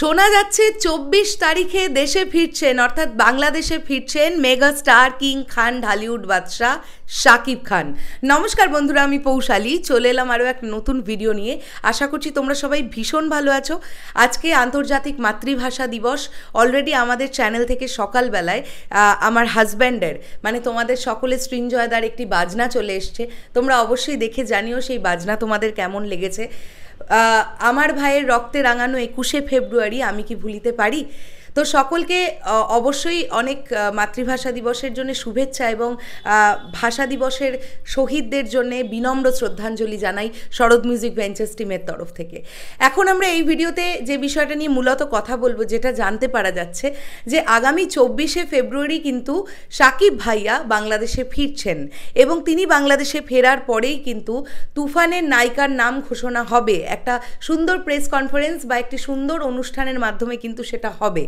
শোনা যাচ্ছে চব্বিশ তারিখে দেশে ফিরছেন অর্থাৎ বাংলাদেশে ফিরছেন mega star king Khan Dhallywood বাদশাহ শাকিব খান নমস্কার বন্ধুরা আমি পৌশালী চলে এলাম আরও এক নতুন ভিডিও নিয়ে আশা করছি তোমরা সবাই ভীষণ ভালো আছো আজকে আন্তর্জাতিক মাতৃভাষা দিবস অলরেডি আমাদের চ্যানেল থেকে সকালবেলায় আমার হাজব্যান্ডের মানে তোমাদের সকলে সৃঞ্জয়দার একটি বাজনা চলে এসছে তোমরা অবশ্যই দেখে জানিও সেই বাজনা তোমাদের কেমন লেগেছে আমার ভাইয়ের রক্তে রাঙানো একুশে ফেব্রুয়ারি আমি কি ভুলিতে পারি তো সকলকে অবশ্যই অনেক মাতৃভাষা দিবসের জন্য শুভেচ্ছা এবং ভাষা দিবসের শহীদদের জন্য বিনম্র শ্রদ্ধাঞ্জলি জানাই শরৎ মিউজিক ভেঞ্চার্স টিমের তরফ থেকে এখন আমরা এই ভিডিওতে যে বিষয়টা নিয়ে মূলত কথা বলবো যেটা জানতে পারা যাচ্ছে যে আগামী চব্বিশে ফেব্রুয়ারি কিন্তু সাকিব ভাইয়া বাংলাদেশে ফিরছেন এবং তিনি বাংলাদেশে ফেরার পরেই কিন্তু তুফানের নায়িকার নাম ঘোষণা হবে একটা সুন্দর প্রেস কনফারেন্স বা একটি সুন্দর অনুষ্ঠানের মাধ্যমে কিন্তু সেটা হবে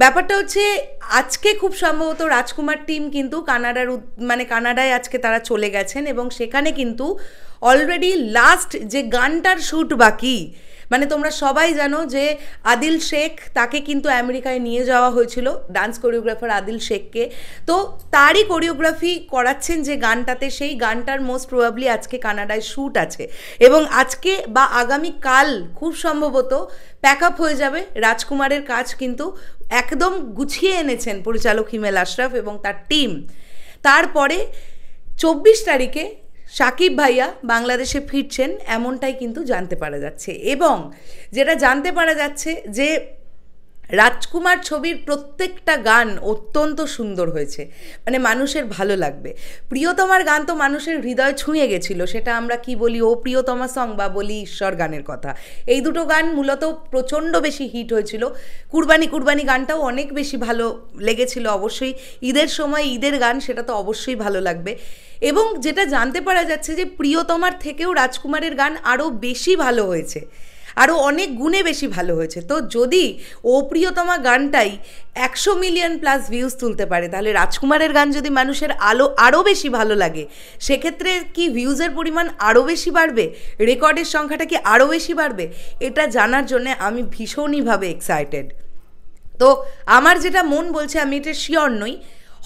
ব্যাপারটা হচ্ছে আজকে খুব সম্ভবত রাজকুমার টিম কিন্তু কানাডার মানে কানাডায় আজকে তারা চলে গেছেন এবং সেখানে কিন্তু অলরেডি লাস্ট যে গানটার শ্যুট বাকি মানে তোমরা সবাই জানো যে আদিল শেখ তাকে কিন্তু আমেরিকায় নিয়ে যাওয়া হয়েছিল ডান্স কোরিওগ্রাফার আদিল শেখকে তো তারই কোরিওগ্রাফি করাচ্ছেন যে গানটাতে সেই গানটার মোস্ট প্রবাবলি আজকে কানাডায় শ্যুট আছে এবং আজকে বা আগামী কাল খুব সম্ভবত প্যাক আপ হয়ে যাবে রাজকুমারের কাজ কিন্তু একদম গুছিয়ে এনেছেন পরিচালক হিমেল আশরাফ এবং তার টিম তারপরে চব্বিশ তারিখে সাকিব ভাইয়া বাংলাদেশে ফিরছেন এমনটাই কিন্তু জানতে পারা যাচ্ছে এবং যেটা জানতে পারা যাচ্ছে যে রাজকুমার ছবির প্রত্যেকটা গান অত্যন্ত সুন্দর হয়েছে মানে মানুষের ভালো লাগবে প্রিয়তমার গান তো মানুষের হৃদয় ছুঁয়ে গেছিল সেটা আমরা কি বলি ও প্রিয়তমা সং বা বলি ঈশ্বর গানের কথা এই দুটো গান মূলত প্রচণ্ড বেশি হিট হয়েছিল কুরবানি কুরবানি গানটাও অনেক বেশি ভালো লেগেছিল অবশ্যই ঈদের সময় ঈদের গান সেটা তো অবশ্যই ভালো লাগবে এবং যেটা জানতে পারা যাচ্ছে যে প্রিয়তমার থেকেও রাজকুমারের গান আরও বেশি ভালো হয়েছে আরও অনেক গুণে বেশি ভালো হয়েছে তো যদি ও প্রিয়তমা গানটাই একশো মিলিয়ন প্লাস ভিউজ তুলতে পারে তাহলে রাজকুমারের গান যদি মানুষের আলো আরও বেশি ভালো লাগে সেক্ষেত্রে কি ভিউজের পরিমাণ আরও বেশি বাড়বে রেকর্ডের সংখ্যাটা কি আরও বেশি বাড়বে এটা জানার জন্যে আমি ভীষণইভাবে এক্সাইটেড তো আমার যেটা মন বলছে আমি এটা শিওর নই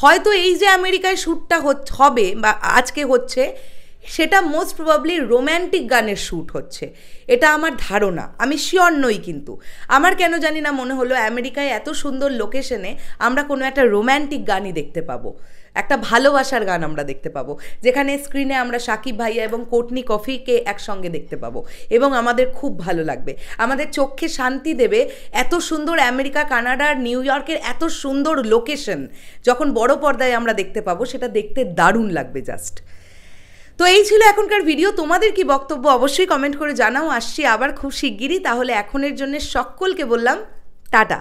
হয়তো এই যে আমেরিকায় শ্যুটটা হবে বা আজকে হচ্ছে সেটা মোস্ট প্রবাবলি রোম্যান্টিক গানের শ্যুট হচ্ছে এটা আমার ধারণা আমি শিওর নই কিন্তু আমার কেন জানি না মনে হলো আমেরিকায় এত সুন্দর লোকেশনে আমরা কোনো একটা রোম্যান্টিক গানই দেখতে পাবো একটা ভালোবাসার গান আমরা দেখতে পাবো যেখানে স্ক্রিনে আমরা সাকিব ভাইয়া এবং কোটনি কফিকে একসঙ্গে দেখতে পাবো এবং আমাদের খুব ভালো লাগবে আমাদের চোখে শান্তি দেবে এত সুন্দর আমেরিকা কানাডার নিউ ইয়র্কের এত সুন্দর লোকেশন যখন বড় পর্দায় আমরা দেখতে পাবো সেটা দেখতে দারুণ লাগবে জাস্ট তো এই ছিল এখনকার ভিডিও তোমাদের কি বক্তব্য অবশ্যই কমেন্ট করে জানাও আসছি আবার খুব শিগগিরই তাহলে এখনের জন্য সকলকে বললাম টাটা